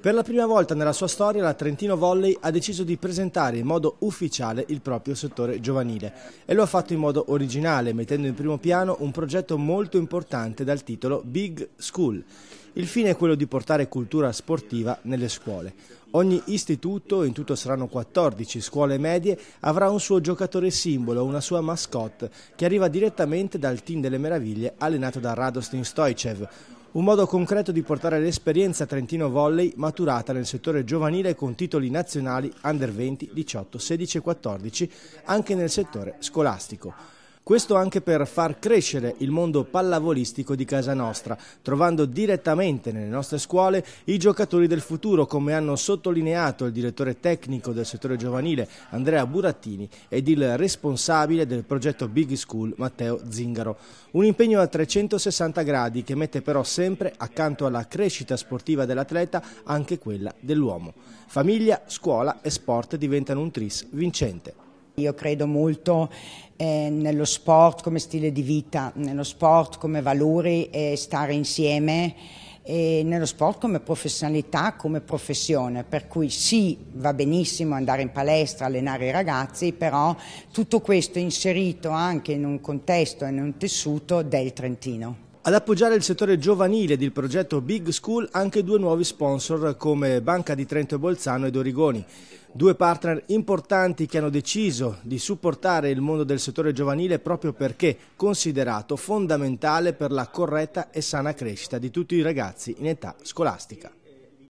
Per la prima volta nella sua storia la Trentino Volley ha deciso di presentare in modo ufficiale il proprio settore giovanile e lo ha fatto in modo originale mettendo in primo piano un progetto molto importante dal titolo Big School. Il fine è quello di portare cultura sportiva nelle scuole. Ogni istituto, in tutto saranno 14 scuole medie, avrà un suo giocatore simbolo, una sua mascotte, che arriva direttamente dal team delle meraviglie allenato da Radostin Stoicev, un modo concreto di portare l'esperienza Trentino Volley maturata nel settore giovanile con titoli nazionali under 20, 18, 16 e 14 anche nel settore scolastico. Questo anche per far crescere il mondo pallavolistico di casa nostra, trovando direttamente nelle nostre scuole i giocatori del futuro, come hanno sottolineato il direttore tecnico del settore giovanile Andrea Burattini ed il responsabile del progetto Big School Matteo Zingaro. Un impegno a 360 gradi che mette però sempre accanto alla crescita sportiva dell'atleta anche quella dell'uomo. Famiglia, scuola e sport diventano un tris vincente. Io credo molto eh, nello sport come stile di vita, nello sport come valori e stare insieme e nello sport come professionalità, come professione, per cui sì, va benissimo andare in palestra, allenare i ragazzi, però tutto questo è inserito anche in un contesto e in un tessuto del Trentino. Ad appoggiare il settore giovanile del progetto Big School anche due nuovi sponsor come Banca di Trento e Bolzano ed Origoni. Due partner importanti che hanno deciso di supportare il mondo del settore giovanile proprio perché considerato fondamentale per la corretta e sana crescita di tutti i ragazzi in età scolastica.